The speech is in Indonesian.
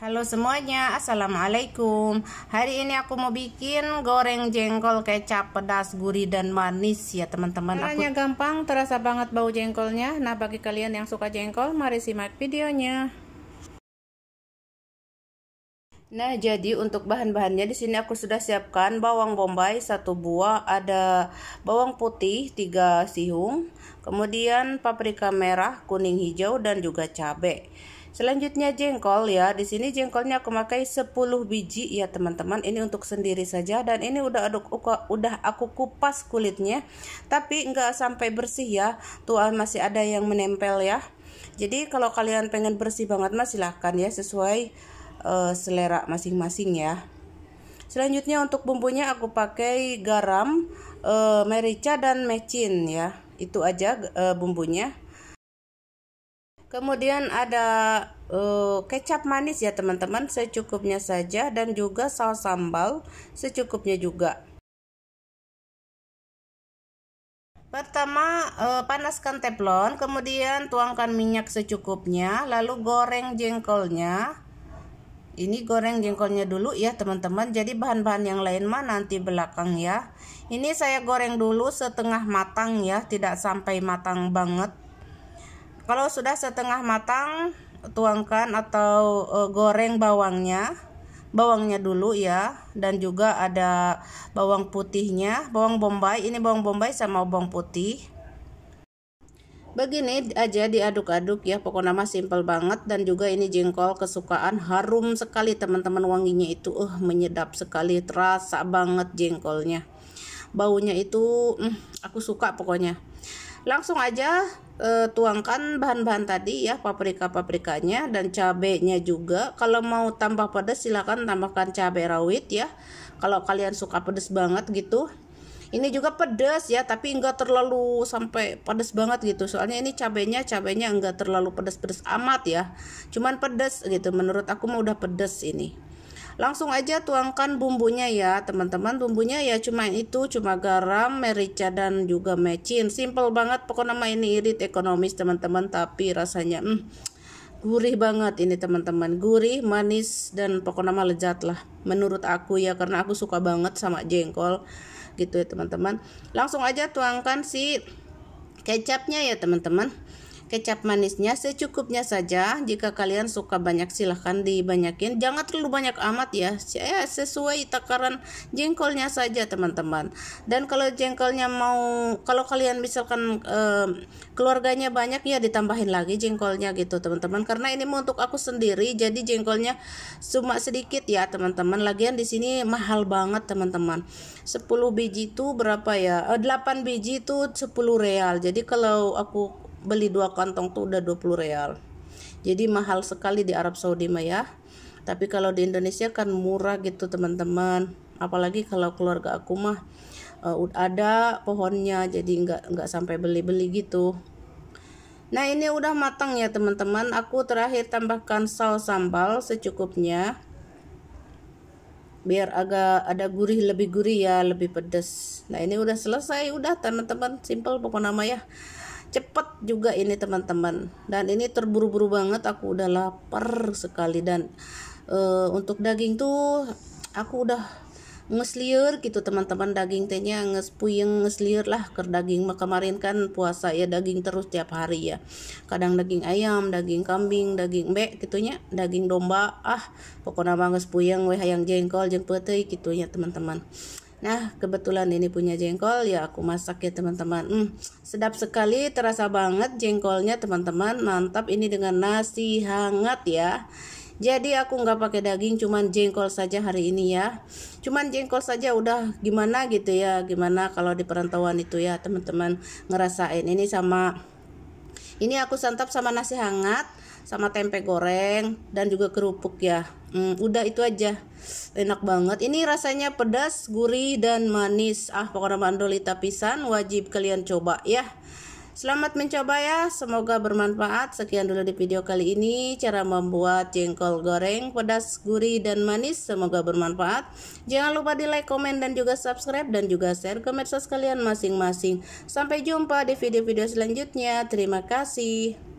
Halo semuanya, Assalamualaikum Hari ini aku mau bikin goreng jengkol kecap pedas, gurih, dan manis ya teman-teman Caranya aku... gampang, terasa banget bau jengkolnya Nah bagi kalian yang suka jengkol, mari simak videonya Nah, jadi untuk bahan-bahannya di sini aku sudah siapkan bawang bombay satu buah, ada bawang putih tiga sihung, kemudian paprika merah, kuning hijau dan juga cabai. Selanjutnya jengkol ya. Di sini jengkolnya aku pakai 10 biji ya teman-teman. Ini untuk sendiri saja dan ini udah aduk udah aku kupas kulitnya. Tapi nggak sampai bersih ya. Tuh masih ada yang menempel ya. Jadi kalau kalian pengen bersih banget mah silahkan ya sesuai uh, selera masing-masing ya. Selanjutnya untuk bumbunya aku pakai garam, uh, merica dan mecin ya. Itu aja uh, bumbunya. Kemudian ada uh, kecap manis ya teman-teman secukupnya saja dan juga saus sambal secukupnya juga. Pertama uh, panaskan teflon, kemudian tuangkan minyak secukupnya, lalu goreng jengkolnya. Ini goreng jengkolnya dulu ya teman-teman. Jadi bahan-bahan yang lain mah nanti belakang ya. Ini saya goreng dulu setengah matang ya, tidak sampai matang banget kalau sudah setengah matang tuangkan atau e, goreng bawangnya bawangnya dulu ya dan juga ada bawang putihnya bawang bombay ini bawang bombay sama bawang putih begini aja diaduk-aduk ya pokoknya mah simple banget dan juga ini jengkol kesukaan harum sekali teman-teman wanginya itu uh menyedap sekali terasa banget jengkolnya baunya itu mm, aku suka pokoknya langsung aja e, tuangkan bahan-bahan tadi ya paprika-paprikanya dan cabenya juga kalau mau tambah pedas silahkan tambahkan cabai rawit ya kalau kalian suka pedas banget gitu ini juga pedas ya tapi enggak terlalu sampai pedas banget gitu soalnya ini cabenya cabenya enggak terlalu pedas-pedas amat ya cuman pedas gitu menurut aku mah udah pedas ini Langsung aja tuangkan bumbunya ya teman-teman. Bumbunya ya cuma itu, cuma garam, merica dan juga mecin. Simple banget pokoknya nama ini irit ekonomis teman-teman tapi rasanya hmm, gurih banget ini teman-teman. Gurih, manis dan pokoknya nama lezat lah menurut aku ya karena aku suka banget sama jengkol gitu ya teman-teman. Langsung aja tuangkan si kecapnya ya teman-teman. Kecap manisnya secukupnya saja. Jika kalian suka banyak silahkan dibanyakin. Jangan terlalu banyak amat ya. Saya sesuai takaran jengkolnya saja teman-teman. Dan kalau jengkolnya mau kalau kalian misalkan eh, keluarganya banyak ya ditambahin lagi jengkolnya gitu teman-teman. Karena ini untuk aku sendiri jadi jengkolnya cuma sedikit ya teman-teman. Lagian di sini mahal banget teman-teman. 10 biji itu berapa ya? 8 eh, biji itu 10 real. Jadi kalau aku beli dua kantong tuh udah 20 real jadi mahal sekali di Arab Saudi mah ya tapi kalau di Indonesia kan murah gitu teman-teman apalagi kalau keluarga aku mah uh, ada pohonnya jadi nggak nggak sampai beli-beli gitu Nah ini udah matang ya teman-teman Aku terakhir tambahkan saus sambal secukupnya Biar agak ada gurih lebih gurih ya Lebih pedas Nah ini udah selesai Udah teman-teman simple pokok nama ya cepet juga ini teman-teman dan ini terburu-buru banget aku udah lapar sekali dan uh, untuk daging tuh aku udah ngesliur gitu teman-teman daging tehnya ngespuyeng ngesliur lah ke daging kemarin kan puasa ya daging terus tiap hari ya kadang daging ayam daging kambing daging bek gitunya daging domba ah pokoknya mah ngespuyeng weh yang jengkol jeng pete gitunya teman-teman Nah, kebetulan ini punya jengkol, ya aku masak ya teman-teman. Hmm, sedap sekali, terasa banget jengkolnya teman-teman. Mantap ini dengan nasi hangat ya. Jadi aku nggak pakai daging, cuman jengkol saja hari ini ya. Cuman jengkol saja udah gimana gitu ya, gimana kalau di perantauan itu ya teman-teman ngerasain ini sama ini aku santap sama nasi hangat sama tempe goreng dan juga kerupuk ya hmm, udah itu aja enak banget ini rasanya pedas gurih dan manis ah pokoknya mandolita pisan wajib kalian coba ya Selamat mencoba ya, semoga bermanfaat. Sekian dulu di video kali ini cara membuat jengkol goreng pedas, gurih, dan manis. Semoga bermanfaat. Jangan lupa di like, komen, dan juga subscribe, dan juga share ke medsos kalian masing-masing. Sampai jumpa di video-video selanjutnya. Terima kasih.